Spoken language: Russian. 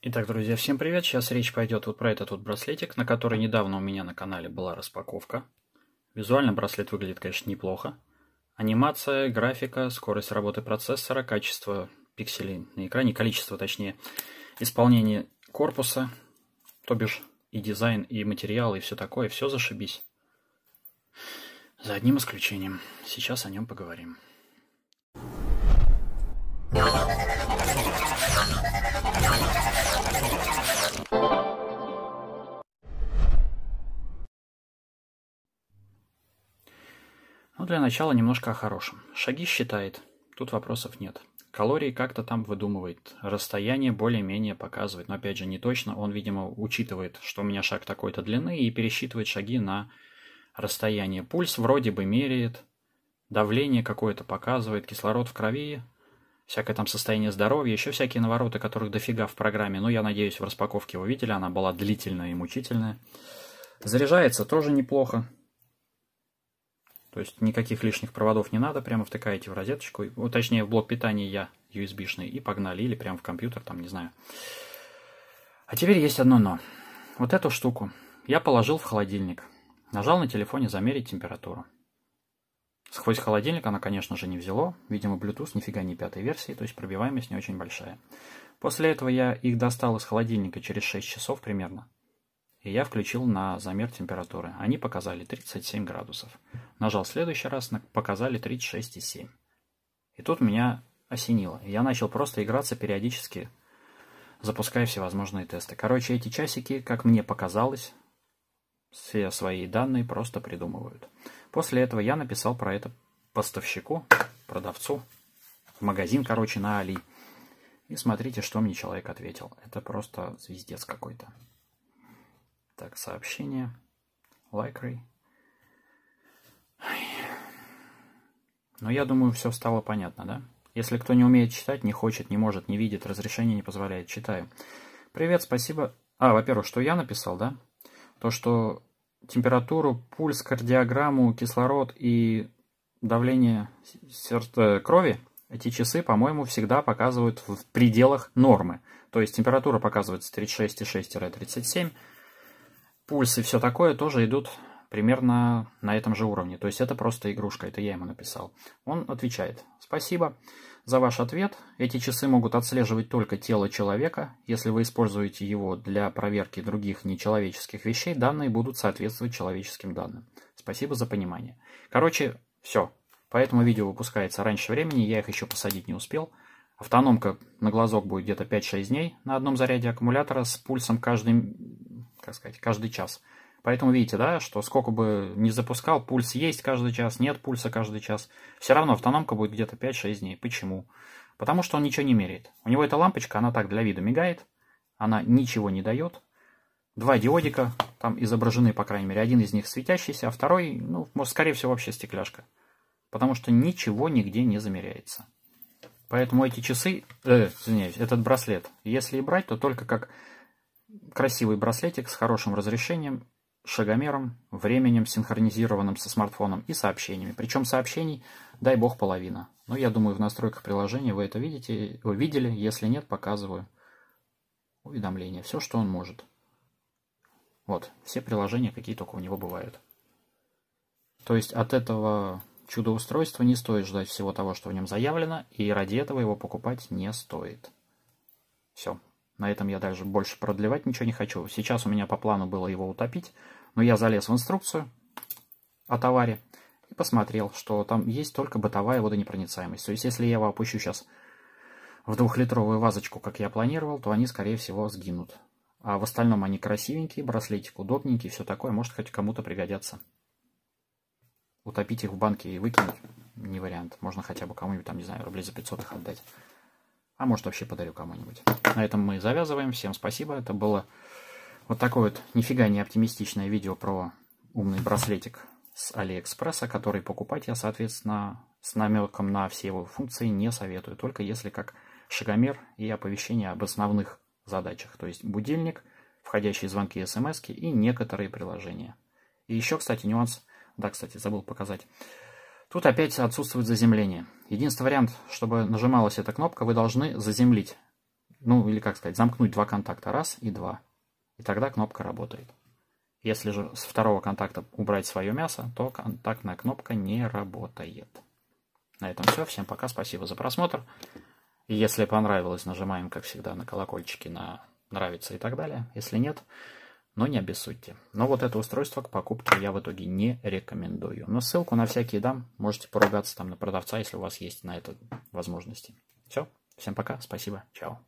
Итак, друзья, всем привет! Сейчас речь пойдет вот про этот вот браслетик, на который недавно у меня на канале была распаковка. Визуально браслет выглядит, конечно, неплохо. Анимация, графика, скорость работы процессора, качество пикселей на экране, количество, точнее, исполнение корпуса, то бишь и дизайн, и материал, и все такое, все зашибись. За одним исключением. Сейчас о нем поговорим. для начала немножко о хорошем. Шаги считает, тут вопросов нет. Калории как-то там выдумывает, расстояние более-менее показывает, но опять же не точно. Он, видимо, учитывает, что у меня шаг такой-то длины и пересчитывает шаги на расстояние. Пульс вроде бы меряет, давление какое-то показывает, кислород в крови, всякое там состояние здоровья, еще всякие навороты, которых дофига в программе. Но я надеюсь, в распаковке вы видели, она была длительная и мучительная. Заряжается тоже неплохо. То есть никаких лишних проводов не надо, прямо втыкаете в розеточку, точнее в блок питания я USB-шный, и погнали, или прямо в компьютер, там, не знаю. А теперь есть одно но. Вот эту штуку я положил в холодильник. Нажал на телефоне «Замерить температуру». Сквозь холодильник она, конечно же, не взяло. Видимо, Bluetooth нифига не пятой версии, то есть пробиваемость не очень большая. После этого я их достал из холодильника через 6 часов примерно. И я включил на замер температуры. Они показали 37 градусов. Нажал следующий раз, показали 36,7. И тут меня осенило. Я начал просто играться периодически, запуская всевозможные тесты. Короче, эти часики, как мне показалось, все свои данные просто придумывают. После этого я написал про это поставщику, продавцу, в магазин, короче, на Али. И смотрите, что мне человек ответил. Это просто звездец какой-то. Так, сообщение. Лайкрей. Like Но я думаю, все стало понятно, да? Если кто не умеет читать, не хочет, не может, не видит, разрешение не позволяет, читаю. Привет, спасибо. А, во-первых, что я написал, да? То, что температуру, пульс, кардиограмму, кислород и давление сердца э, крови, эти часы, по-моему, всегда показывают в пределах нормы. То есть температура показывается 36,6-37, пульс и все такое тоже идут примерно на этом же уровне. То есть это просто игрушка, это я ему написал. Он отвечает, спасибо за ваш ответ. Эти часы могут отслеживать только тело человека. Если вы используете его для проверки других нечеловеческих вещей, данные будут соответствовать человеческим данным. Спасибо за понимание. Короче, все. Поэтому видео выпускается раньше времени, я их еще посадить не успел. Автономка на глазок будет где-то 5-6 дней на одном заряде аккумулятора с пульсом каждый, как сказать, каждый час. Поэтому видите, да, что сколько бы не запускал, пульс есть каждый час, нет пульса каждый час. Все равно автономка будет где-то 5-6 дней. Почему? Потому что он ничего не меряет. У него эта лампочка, она так для вида мигает, она ничего не дает. Два диодика там изображены, по крайней мере. Один из них светящийся, а второй, ну, может, скорее всего, вообще стекляшка. Потому что ничего нигде не замеряется. Поэтому эти часы, э, извиняюсь, этот браслет, если и брать, то только как красивый браслетик с хорошим разрешением шагомером, временем, синхронизированным со смартфоном и сообщениями. Причем сообщений, дай бог, половина. Но ну, я думаю, в настройках приложения вы это видите, вы видели. Если нет, показываю уведомления. Все, что он может. Вот, все приложения, какие только у него бывают. То есть от этого чудоустройства не стоит ждать всего того, что в нем заявлено, и ради этого его покупать не стоит. Все. На этом я даже больше продлевать ничего не хочу. Сейчас у меня по плану было его утопить, но я залез в инструкцию о товаре и посмотрел, что там есть только бытовая водонепроницаемость. То есть, если я его опущу сейчас в двухлитровую вазочку, как я планировал, то они, скорее всего, сгинут. А в остальном они красивенькие, браслетик удобненький, все такое, может хоть кому-то пригодятся. Утопить их в банке и выкинуть – не вариант. Можно хотя бы кому-нибудь, там, не знаю, рублей за 500 их отдать. А может вообще подарю кому-нибудь. На этом мы завязываем. Всем спасибо. Это было вот такое вот нифига не оптимистичное видео про умный браслетик с Алиэкспресса, который покупать я, соответственно, с намеком на все его функции не советую, только если как шагомер и оповещение об основных задачах, то есть будильник, входящие звонки и смс и некоторые приложения. И еще, кстати, нюанс, да, кстати, забыл показать. Тут опять отсутствует заземление. Единственный вариант, чтобы нажималась эта кнопка, вы должны заземлить, ну или как сказать, замкнуть два контакта, раз и два и тогда кнопка работает. Если же с второго контакта убрать свое мясо, то контактная кнопка не работает. На этом все. Всем пока, спасибо за просмотр. Если понравилось, нажимаем, как всегда, на колокольчики, на нравится и так далее. Если нет, но не обессудьте. Но вот это устройство к покупке я в итоге не рекомендую. Но ссылку на всякие дам. Можете поругаться там на продавца, если у вас есть на это возможности. Все. Всем пока. Спасибо. Чао.